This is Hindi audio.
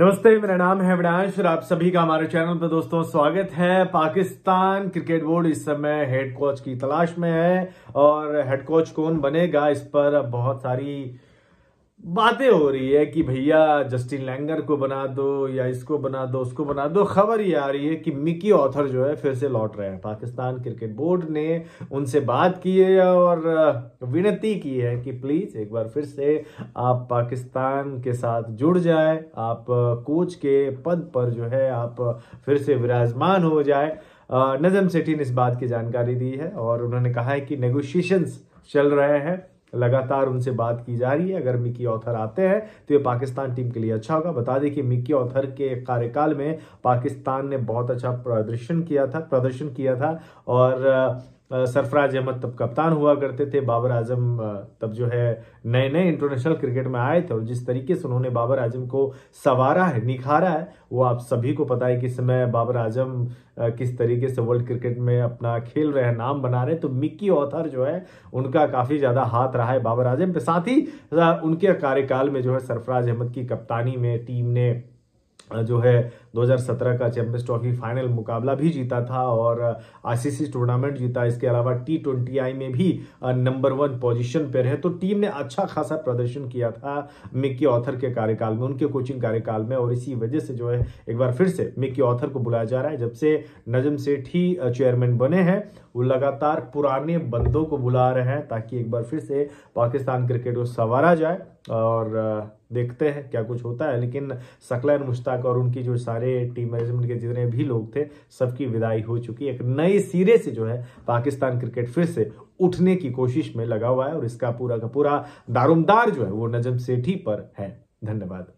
नमस्ते मेरा नाम है अविनाश और आप सभी का हमारे चैनल पर दोस्तों स्वागत है पाकिस्तान क्रिकेट बोर्ड इस समय हेड कोच की तलाश में है और हेड कोच कौन बनेगा इस पर बहुत सारी बातें हो रही है कि भैया जस्टिन लैंगर को बना दो या इसको बना दो उसको बना दो खबर ये आ रही है कि मिकी ऑथर जो है फिर से लौट रहे हैं पाकिस्तान क्रिकेट बोर्ड ने उनसे बात की है और विनती की है कि प्लीज़ एक बार फिर से आप पाकिस्तान के साथ जुड़ जाए आप कोच के पद पर जो है आप फिर से विराजमान हो जाए नजम सेठी ने इस बात की जानकारी दी है और उन्होंने कहा है कि नेगोशिएशंस चल रहे हैं लगातार उनसे बात की जा रही है अगर मिकी ऑथर आते हैं तो ये पाकिस्तान टीम के लिए अच्छा होगा बता दें कि मिकी ऑथर के कार्यकाल में पाकिस्तान ने बहुत अच्छा प्रदर्शन किया था प्रदर्शन किया था और सरफराज अहमद तब कप्तान हुआ करते थे बाबर आजम तब जो है नए नए इंटरनेशनल क्रिकेट में आए थे और जिस तरीके से उन्होंने बाबर आजम को संवारा है निखारा है वो आप सभी को पता है कि समय बाबर आजम किस तरीके से वर्ल्ड क्रिकेट में अपना खेल रहे हैं नाम बना रहे हैं तो मिक्की ऑथर जो है उनका काफ़ी ज़्यादा हाथ रहा है बाबर आजम के साथ ही उनके कार्यकाल में जो है सरफराज अहमद की कप्तानी में टीम ने जो है 2017 का चैंपियंस ट्रॉफी फाइनल मुकाबला भी जीता था और आईसीसी टूर्नामेंट जीता इसके अलावा टी ट्वेंटी आई में भी नंबर वन पोजिशन पर है तो टीम ने अच्छा खासा प्रदर्शन किया था मिक्की ऑथर के कार्यकाल में उनके कोचिंग कार्यकाल में और इसी वजह से जो है एक बार फिर से मिक्की ऑथर को बुलाया जा रहा है जब से नजम सेठ ही चेयरमैन बने हैं वो लगातार पुराने बंदों को बुला रहे हैं ताकि एक बार फिर से पाकिस्तान क्रिकेट को संवारा जाए और देखते हैं क्या कुछ होता है लेकिन सकलैन मुश्ताक और उनकी जो सारी सारे टीम मैनेजमेंट के जितने भी लोग थे सबकी विदाई हो चुकी एक नए सिरे से जो है पाकिस्तान क्रिकेट फिर से उठने की कोशिश में लगा हुआ है और इसका पूरा का पूरा दारोमदार जो है वो नजम सेठी पर है धन्यवाद